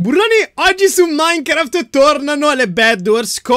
Burroni, oggi su Minecraft tornano le Bad Wars con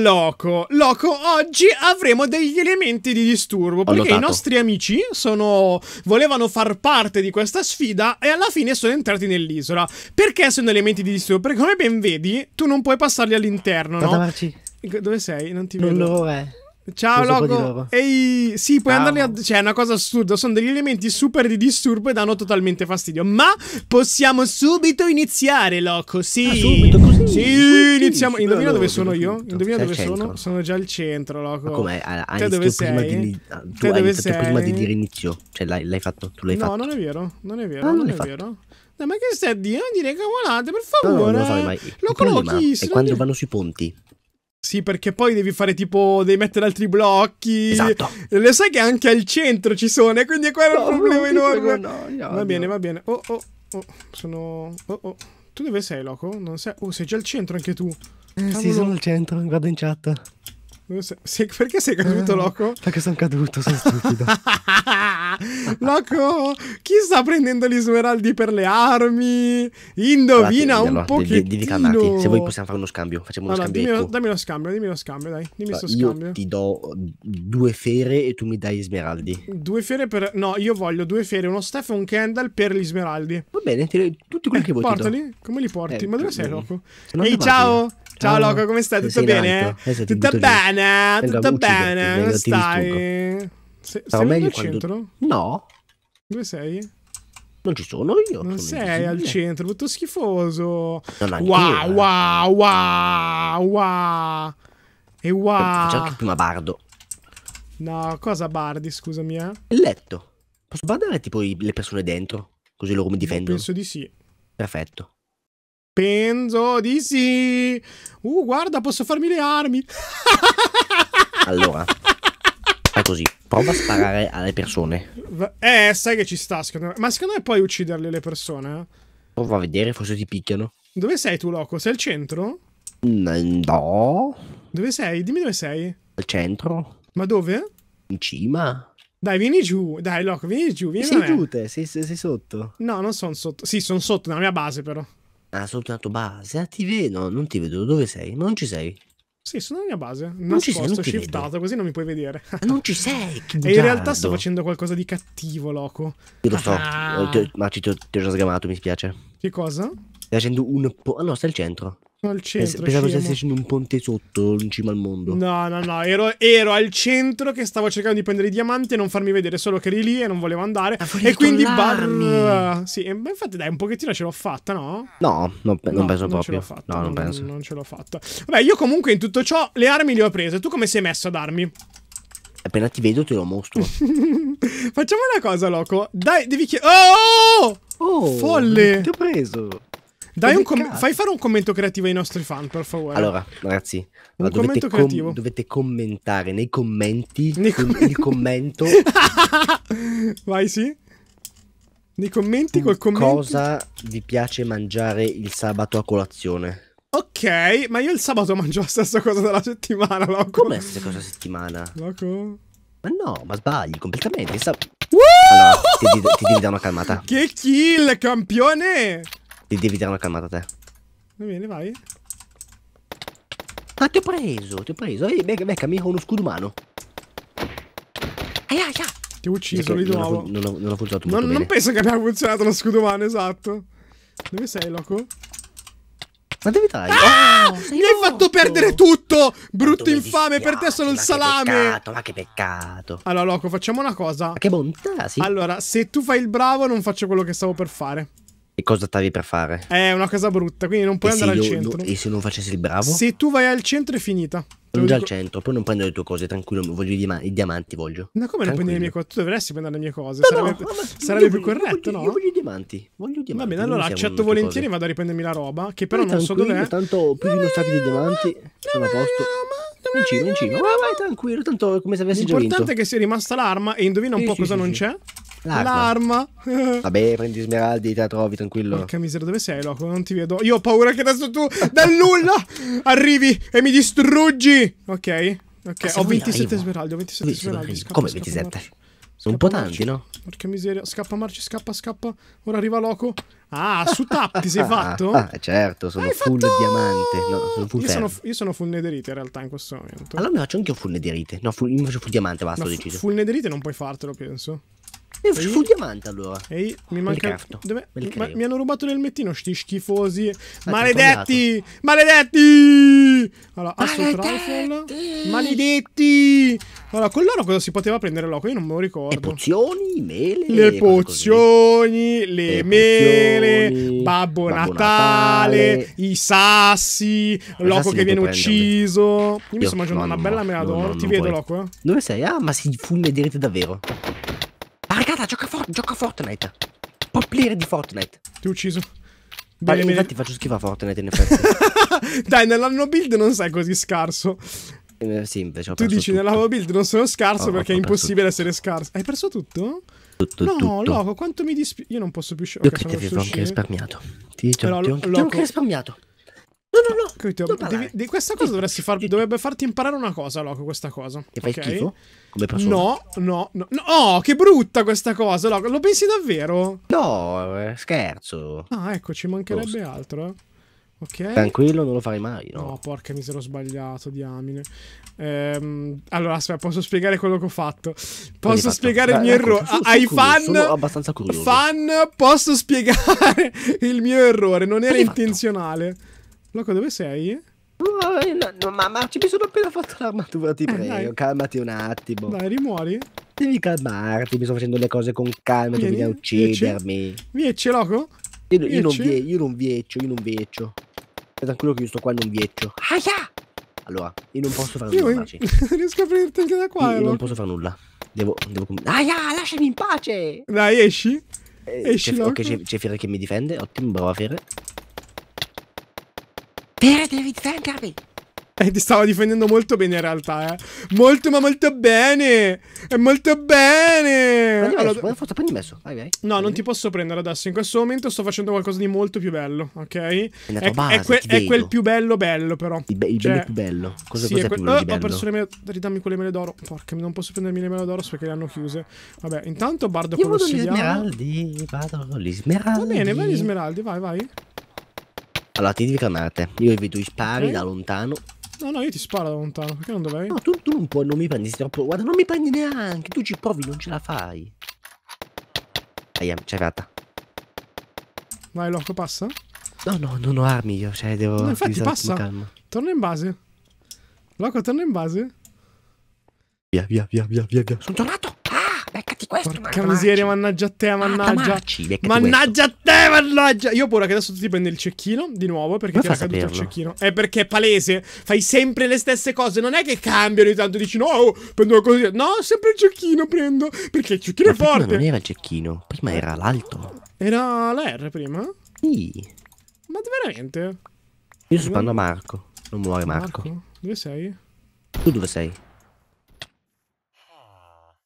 Loco. Loco, oggi avremo degli elementi di disturbo perché i nostri amici sono... volevano far parte di questa sfida e alla fine sono entrati nell'isola. Perché sono elementi di disturbo? Perché come ben vedi tu non puoi passarli all'interno, no? Dove sei? Non ti vedo. Non lo è. Ciao Logo. Ehi, sì, puoi Ciao. andarli a. Cioè, è una cosa assurda. Sono degli elementi super di disturbo e danno totalmente fastidio. Ma possiamo subito iniziare, Loco. Sì, ah, subito così. Sì, sì iniziamo. Sì, Indovina dove sono io? Indovina dove sono? Centro. Sono già al centro, Loco. Ma come? Allora, ah, hai dove sei? Prima di, tu hai dove prima di ah, dire inizio. Cioè, l'hai, l'hai fatto. Tu l'hai no, fatto. No, non è vero. Non è vero. Ah, non, non è fatto. vero. No, ma che stai a dire? Non dire cavolate, per favore. No, no, non lo so, ma... Loco, Loco, chi? E quando vanno sui ponti? Sì, perché poi devi fare tipo. devi mettere altri blocchi. Esatto. Le sai che anche al centro ci sono, e quindi qua era no, un problema enorme. No, no, va bene, va bene. Oh, oh, oh. Sono. Oh, oh. Tu dove sei, Loco? Non sei. Oh, sei già al centro anche tu. Eh, sì, sono al centro, guarda in chat. Sei... Sei... Perché sei caduto, ah, Loco? Perché sono caduto, sono stupido. Loco, chi sta prendendo gli smeraldi per le armi? Indovina Guardate, un pochettino. Devi, devi calmarti. Se vuoi possiamo fare uno scambio. Facciamo uno allora, scambio. Dimmi, dammi lo scambio, dimmi lo scambio, dai. Dimmi allora, sto scambio. Io ti do due fere e tu mi dai gli smeraldi. Due fere per... No, io voglio due fere, uno Steph e un candle per gli smeraldi. Va bene, ti... tutti quelli eh, che vuoi. Portali? Come li porti? Eh, Ma dove sei, eh, Loco? Ehi, ciao! Eh. Ciao Loco, come stai? Tutto bene? Tutto bene? Tutto bene? Come stai? Se, ah, sei meglio al quando... centro? No. Dove sei? Non ci sono io. Non sei al centro, tutto schifoso. Wow, wow, wow, wow. E wow. C'è anche prima Bardo. No, cosa Bardi, scusami, eh? Il letto. Posso guardare tipo i, le persone dentro? Così loro mi boh, difendono. Penso di sì. Perfetto. Penso di sì. Uh, guarda, posso farmi le armi. allora fai così. Prova a sparare alle persone. Eh, sai che ci sta, secondo me. Ma secondo me puoi ucciderle le persone? Eh. Prova a vedere, forse ti picchiano. Dove sei tu, Loco? Sei al centro? Mm, no. Dove sei? Dimmi dove sei. Al centro. Ma dove? In cima. Dai, vieni giù. Dai, Loco, vieni giù. Vieni sei giù te, sei, sei, sei sotto. No, non sono sotto. Sì, sono sotto, nella mia base però. Ah, sotto la tua base? Ah, ti vedo. non ti vedo. Dove sei? Ma non ci sei. Sì, sono nella mia base. Non ci sei, non shiftato, così non mi puoi vedere. Ah, non ci sei. Che e in realtà sto facendo qualcosa di cattivo, loco. Io lo so, ah. ma ti, ti, ho già sgamato, mi spiace. Che cosa? Stai facendo un po'. no, stai al centro. Al eh, centro. Pensavo scemo. stessi facendo un ponte sotto in cima al mondo. No, no, no. Ero, ero, al centro che stavo cercando di prendere i diamanti e non farmi vedere, solo che eri lì e non volevo andare. E quindi bar. Eh, sì, e, infatti, dai, un pochettino ce l'ho fatta, no? No, non, no, non penso non proprio. Fatta, no, non, non, penso. Non ce l'ho fatta. Vabbè, io comunque in tutto ciò le armi le ho prese. Tu come sei messo ad armi? Appena ti vedo te lo mostro. Facciamo una cosa, loco. Dai, devi chiedere. Oh oh, oh! oh! Folle! Ti ho preso. Com- fai fare un commento creativo ai nostri fan, per favore. Allora, ragazzi, un dovete, com- dovete, commentare nei commenti nei com- il commento. Vai, sì. Nei commenti col commento. Cosa vi piace mangiare il sabato a colazione? Ok, ma io il sabato mangio la stessa cosa della settimana, loco. Come la stessa cosa della settimana? Loco? Ma no, ma sbagli completamente. Sab- allora, ti, ti, ti devi dare una calmata. Che kill, campione! devi dare una calmata a te. Va bene, vai. Ah, ti ho preso, ti ho preso. Ehi, becca, becca, mica uno scudo umano. Aia, aia. Ah, ah. Ti ho ucciso di nuovo. Non, ho, non, ho funzionato non, non penso che abbia funzionato lo scudo umano, esatto. Dove sei, loco? Ma devi dai? Ah! Oh, mi hai fatto perdere tutto! Brutto infame, per te sono il salame! Peccato, ma che peccato! Allora, Loco, facciamo una cosa. Ma che bontà, sì. Allora, se tu fai il bravo, non faccio quello che stavo per fare. E cosa stavi per fare? È una cosa brutta, quindi non puoi e andare al centro. No, e se non facessi il bravo? Se tu vai al centro è finita. Non già al centro, poi non prendo le tue cose, tranquillo, voglio i, i diamanti, voglio. Ma come tranquillo. non prendi le mie cose? Tu dovresti prendere le mie cose, no, sarebbe, sarebbe più voglio, corretto, voglio, no? Io voglio i diamanti, voglio i diamanti. Va bene, allora accetto volentieri, vado a riprendermi la roba, che però vai, non so dov'è. tanto più di uno stato di diamanti, eh, sono a eh, posto. In cima, in cima, vai, vai tranquillo, tanto come se avessi già vinto. L'importante è che sia rimasta l'arma e indovina un po' cosa non c'è. L'arma. L'arma. Vabbè, prendi smeraldi, te la trovi tranquillo. Porca miseria, dove sei, Loco? Non ti vedo. Io ho paura che adesso tu dal nulla arrivi e mi distruggi. Ok, ok. Ho 27 smeraldi, ho 27 Lui, smeraldi. Scappa, Come 27? Sono un po' tanti, no? Porca miseria, scappa Marci, scappa, scappa. Ora arriva Loco. Ah, su tap ti sei ah, fatto? Ah, ah, certo, sono Hai full fatto... diamante. No, sono full io, sono, io, sono, full nederite in realtà in questo momento. Allora mi faccio anche io full nederite. No, full, mi faccio full diamante, basta, Ma ho deciso. Full nederite non puoi fartelo, penso. E fu un diamante allora. Ehi, mi manca. Dove... Ma, mi hanno rubato l'elmettino, sti schifosi. Maledetti! Maledetti! Allora, assault rifle. Maledetti! Allora, con l'oro cosa si poteva prendere l'oco? Io non me lo ricordo. Le pozioni, mele. Le pozioni, le, le mele. Babbo, Babbo Natale, Natale, i sassi. Loco che viene ucciso. Io, mi sto mangiando no, una no, bella mela d'oro. Ti vedo, Loco. Eh? Dove sei? Ah, ma si direte davvero. Guarda, gioca, for gioca Fortnite. Pro player di Fortnite. Ti ho ucciso. Bene, Infatti bene. faccio schifo a Fortnite in effetti. Dai, nell'anno build non sei così scarso. Eh, sì, invece Tu dici tutto. nell'anno build non sono scarso oh, perché è impossibile tutto. essere scarso. Hai perso tutto? Tutto, no, tutto. loco, quanto mi dispiace. Io non posso più scegliere. Okay, io che ti avevo anche risparmiato. Ti dicevo, Però, ti ho anche risparmiato. No, no, no. Devi, di questa cosa dovresti far, dovrebbe farti imparare una cosa, Loco, questa cosa. Che fai okay? schifo? come persona. No, no, no, no. Oh, che brutta questa cosa. No, lo pensi davvero? No, scherzo. Ah, ecco, ci mancherebbe Prost. altro. Eh. Ok. Tranquillo, non lo farei mai. No, no porca miseria, ho sbagliato, diamine. Ehm, allora, aspetta, posso spiegare quello che ho fatto. Posso spiegare fatto? il mio errore. Ecco, ah, Ai fan, sono abbastanza curioso. fan, posso spiegare il mio errore. Non era intenzionale. Loco, dove sei? No, no, ma, ma ci mi sono appena fatto l'armatura, ti eh, prego, dai. calmati un attimo. Dai, rimuori. Devi calmarti, mi sto facendo le cose con calma, vieni, tu vieni a uccidermi. Viecce, loco? Io, io, non vie, io non vieccio, io non vieccio. Tranquillo che io sto qua e non vieccio. Aia! Allora, io non posso fare nulla. Io riesco a aprirti anche da qua. Io, io non posso fare nulla. Devo, devo... Aia, lasciami in pace! Dai, esci. Eh, esci, Ok, c'è Fiere che mi difende. Ottimo, brava Fiere. Vera, devi difendermi! Eh, ti stava difendendo molto bene in realtà, eh. Molto, ma molto bene! E molto bene! Prendi allora, messo, forza, prendi messo. Vai, vai. No, vai, non ti posso prendere adesso. In questo momento sto facendo qualcosa di molto più bello, ok? È, è, base, è, que è quel più bello bello, però. Il, be il cioè, bello più bello. Cosa, sì, cosa è quel... più oh, oh, bello? Ho perso le mele... Ridammi quelle mele d'oro. Porca, non posso prendermi le mele d'oro perché le hanno chiuse. Vabbè, intanto Bardo con consigliamo... Io vado gli smeraldi, vado gli smeraldi. Va bene, vai gli smeraldi, vai, vai. Allora ti dico una te. Io evito i spari okay. da lontano. No, no, io ti sparo da lontano, perché non dovevi? No, tu, tu non puoi, non mi prendi troppo. Guarda, non mi prendi neanche. Tu ci provi, non ce la fai. Aia, c'è fatta. Vai, Loco, passa. No, no, non ho armi io, cioè devo... No, infatti passa. Calma. Torna in base. Loco, torna in base. Via, via, via, via, via, via. Sono tornato! infatti questo. Porca miseria, mannaggia a te, mannaggia. mannaggia a te, mannaggia. Io ho paura che adesso tu ti prendi il cecchino di nuovo perché Come ti è caduto il cecchino. È perché è palese. Fai sempre le stesse cose. Non è che cambiano ogni tanto. Dici no, oh, prendo cosa No, sempre il cecchino prendo. Perché il cecchino Ma è forte. prima Non era il cecchino, prima era l'alto. Era la R prima? Sì. Ma veramente? Io sto parlando a Marco. Non muore Marco. Marco? Dove sei? Tu dove sei?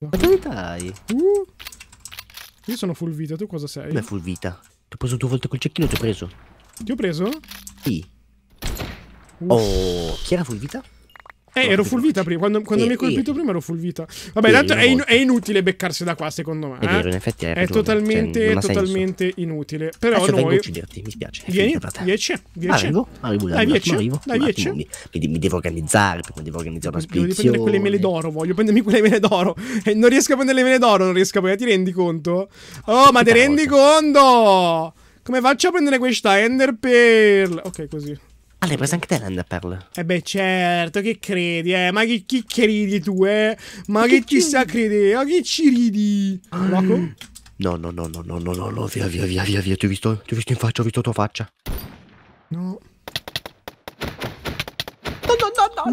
Ecco. Ma dove dai? Uh, io sono full vita, tu cosa sei? Come full vita? Ti ho preso due volte col cecchino, ti ho preso. Ti ho preso? Sì. Uff. Oh, chi era full vita? Eh, ero full vita prima. Quando, quando eh, mi hai colpito eh. prima ero full vita. Vabbè, tanto è, in, è, inutile beccarsi da qua, secondo me. È vero, eh. in effetti è, è totalmente, cioè, totalmente inutile. Però Adesso noi... ucciderti, mi spiace. Eh, vieni, vieni. Arrivo, arrivo, dai, 10, arrivo. Dai, 10. Mi, mi, devo organizzare, mi devo organizzare una spedizione. Voglio prendere quelle mele d'oro, voglio prendermi quelle mele d'oro. E eh, non riesco a prendere le mele d'oro, non riesco a prendere, ti rendi conto? Oh, ma ti rendi conto? Come faccio a prendere questa Ender Pearl? Ok, così. Ah, l'hai presa anche te l'Enderpearl? Eh beh, certo, che credi, eh? Ma che, che credi tu, eh? Ma che, che sa credi? Ma che ci ridi? Loco? Ah. No, no, no, no, no, no, no, no, via, via, via, via, via, ti ho visto, ti ho visto in faccia, ho visto tua faccia. No. No, no, no,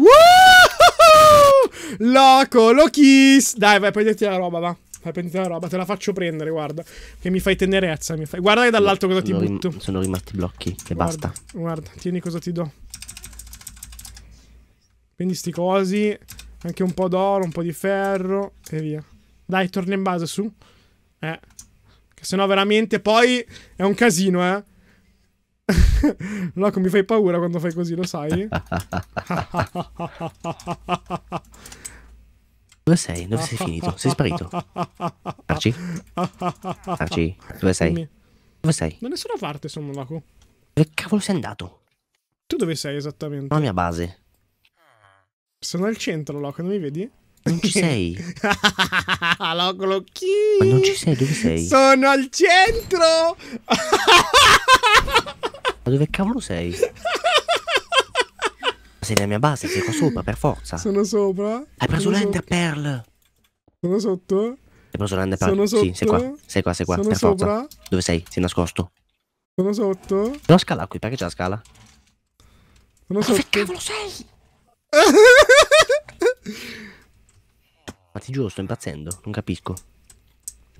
no. Loco, lo kiss. Dai, vai, prenderti la roba, va. Fai pentita roba, te la faccio prendere, guarda. Che mi fai tenerezza. Mi fai... Guarda che dall'alto cosa ti butto. Rim sono rimasti blocchi e guarda, basta. Guarda, tieni cosa ti do. Quindi sti cosi. Anche un po' d'oro, un po' di ferro e via. Dai, torna in base su. Eh. Che sennò veramente poi è un casino, eh. Loco, mi fai paura quando fai così, lo sai? Dove sei? Dove sei finito? Sei sparito? Arci? Arci? Dove sei? Dove sei? Da nessuna parte sono, Monaco. Dove cavolo sei andato? Tu dove sei esattamente? La mia base. Sono al centro, Loco, non mi vedi? Non ci sei. Loco, lo chi? Ma non ci sei, dove sei? Sono al centro! Ma dove cavolo sei? Sei nella mia base, sei qua sopra, per forza. Sono sopra. Hai preso l'Ender Pearl. Sono sotto? Hai preso l'Ender Pearl? Sono sotto? Sì, sei qua, sei qua, sei qua, Sono per sopra? forza. Dove sei? Sei nascosto. Sono sotto? Non scala qui, perché c'è la scala? Sono Ma sotto. che cavolo sei? Ma ti giuro, sto impazzendo, non capisco.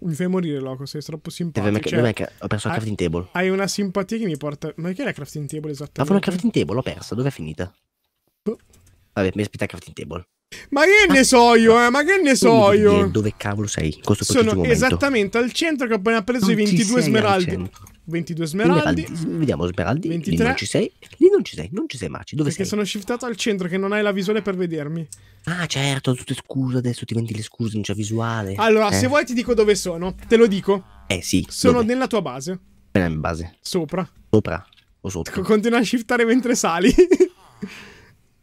Mi fai morire, Loco, sei troppo simpatico. Deve, cioè, che ho perso la crafting table. Hai una simpatia che mi porta... Ma che è la crafting table esattamente? La crafting table l'ho persa, dove è finita? Boh. Vabbè, mi aspetta crafting table. Ma che ne ah. so io, eh? Ma che ne so io? Dove cavolo sei? Sono esattamente al centro che ho appena preso non i 22 smeraldi. 22 smeraldi. Vediamo smeraldi. 23. Lì non ci sei. Lì non ci sei, non ci sei Maci. Dove Perché sei? sono shiftato al centro che non hai la visuale per vedermi. Ah certo, tutte scuse adesso ti vendi le scuse, non c'è visuale. Allora, eh. se vuoi ti dico dove sono. Te lo dico. Eh sì. Sono dove? nella tua base. Nella mia base. Sopra. Sopra. O sotto. Continua a shiftare mentre sali.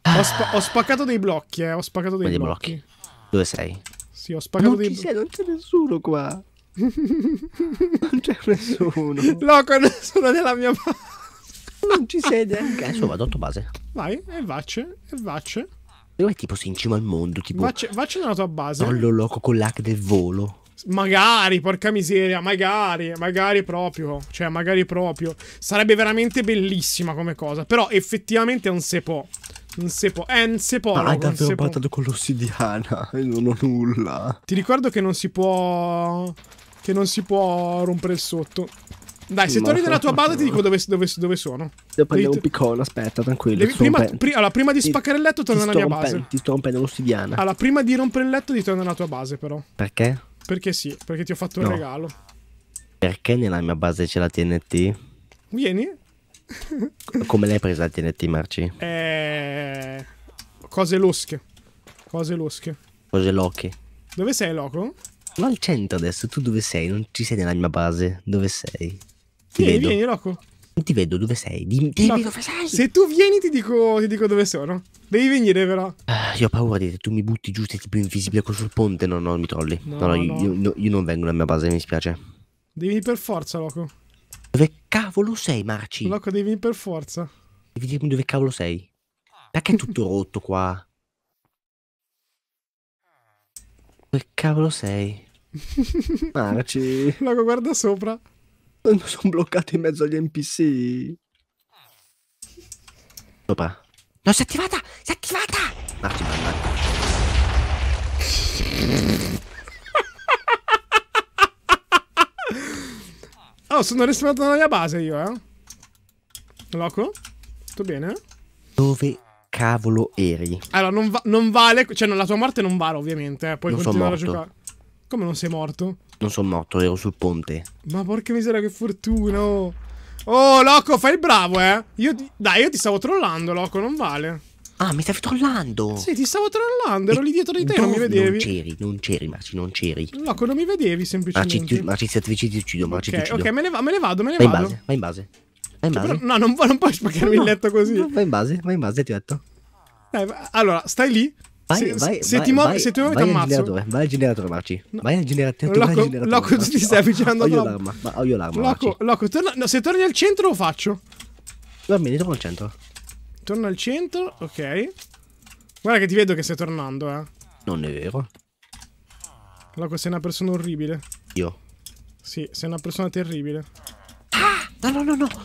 Ho, ah. spa ho, spaccato dei blocchi, eh. Ho spaccato dei, blocchi. blocchi. Dove sei? Sì, ho spaccato non dei blocchi. Non c'è nessuno qua. non c'è nessuno. Loco, nessuno nella mia parte. non ci sei neanche. Adesso vado a tua base. Vai, e vacce, e vacce. Dove è tipo sei in cima al mondo? Tipo... Vacce, vacce nella tua base. Trollo loco con l'hack del volo. Magari, porca miseria, magari, magari proprio, cioè magari proprio. Sarebbe veramente bellissima come cosa, però effettivamente non se può. Un sepo- è un sepologo. Ma hai davvero sepo- con l'ossidiana e non ho nulla. Ti ricordo che non si può... Che non si può rompere il sotto. Dai, se torni nella tua base ti dico dove, dove, dove sono. Devo prendere un piccolo, aspetta, tranquillo. Devi, prima, pri allora, prima di spaccare il letto torna nella mia base. Ti sto rompendo l'ossidiana. Allora, prima di rompere il letto ti torna nella tua base però. Perché? Perché sì, perché ti ho fatto no. un regalo. Perché nella mia base c'è la TNT? Vieni, Come l'hai presa il TNT Marci? Eh, cose losche. Cose losche. Cose loche. Dove sei, Loco? Ma al centro adesso, tu dove sei? Non ci sei nella mia base. Dove sei? Ti vieni, vedo. vieni, Loco. Non ti vedo, dove sei? Dimmi, dimmi dove sei. Se tu vieni ti dico, ti dico dove sono. Devi venire però. Ah, io ho paura di te, tu mi butti giù, sei tipo invisibile sul ponte. No, no, mi trolli. No, no, no, no. Io, io, non vengo nella mia base, mi spiace. Devi per forza, Loco. Dove cavolo sei, Marci? Blocco dei vin per forza. Devi dirmi dove cavolo sei. Perché è tutto rotto qua? Dove cavolo sei? Marci. Loco, guarda sopra. Sono bloccato in mezzo agli NPC. Sopra. No, si è attivata! Si è attivata! Oh, sono restato nella mia base io, eh. Loco? Tutto bene? Dove cavolo eri? Allora, non, va non vale... Cioè, no, la tua morte non vale, ovviamente. Eh. Puoi non continuare a giocare. Come non sei morto? Non sono morto, ero sul ponte. Ma porca miseria, che fortuna! Oh, oh Loco, fai il bravo, eh! Io ti... Dai, io ti stavo trollando, Loco, non vale. Ah, mi stavi trollando. Sì, ti stavo trollando, ero e lì dietro di te, non mi vedevi. Non c'eri, non c'eri, Marci, non c'eri. Loco, non mi vedevi semplicemente. Marci, ti, Marci, ti, ti, ti uccido, Marci, okay, ti uccido. Ok, me ne, va, me ne vado, me ne vai vado. base, vai in base. Vai in cioè, base. Però, no, non, non puoi spaccarmi no, il letto così. No, vai in base, vai in base, ti ho detto. Dai, allora, stai lì. Vai, se, vai, se vai, ti muovi, vai, se ti muovi, vai ti ammazzo. Generatore, vai al generatore, Marci. No. Vai al generatore. Loco, vai al generatore, Loco tu ti stai avvicinando. Oh, ho io l'arma, ma ho l'arma. Loco, se torni al centro lo faccio. Va bene, torno al centro. Torna al centro, ok. Guarda che ti vedo che stai tornando, eh. Non è vero. Loco, sei una persona orribile. Io? Sì, sei una persona terribile. Ah! No, no, no, no!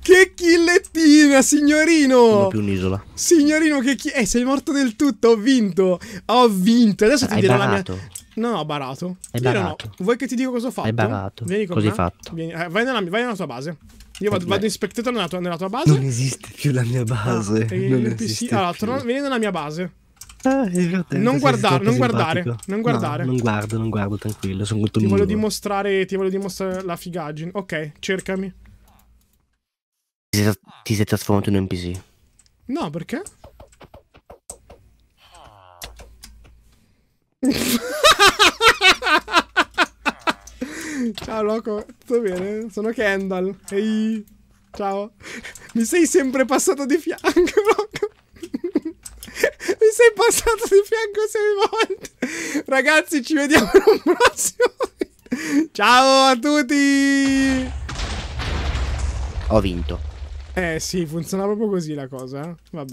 che chillettina, signorino! Non ho più un'isola. Signorino, che chi... Eh, sei morto del tutto, ho vinto! Ho vinto! Adesso ti Hai dirò barato. la mia... No, no, barato. È barato. No. Vuoi che ti dica cosa ho fatto? È barato. Vieni con Così me. fatto. Vieni, eh, vai, nella, vai, nella, tua base. Io vado, eh, vado in spectator nella tua, nella tua, base. Non esiste più la mia base. Ah, non esiste allora, torno, vieni nella mia base. Ah, non guardare, non guardare, non guardare. No, non guardo, non guardo, tranquillo. Sono molto ti voglio dimostrare, Ti voglio dimostrare la figaggine. Ok, cercami. Ti sei, ti sei trasformato in un NPC. No, perché? Ciao loco, tutto bene? Sono Kendall. Ehi, ciao. Mi sei sempre passato di fianco, loco. Mi sei passato di fianco sei volte. Ragazzi, ci vediamo in un prossimo. Ciao a tutti. Ho vinto. Eh sì, funziona proprio così la cosa. Eh. Vabbè.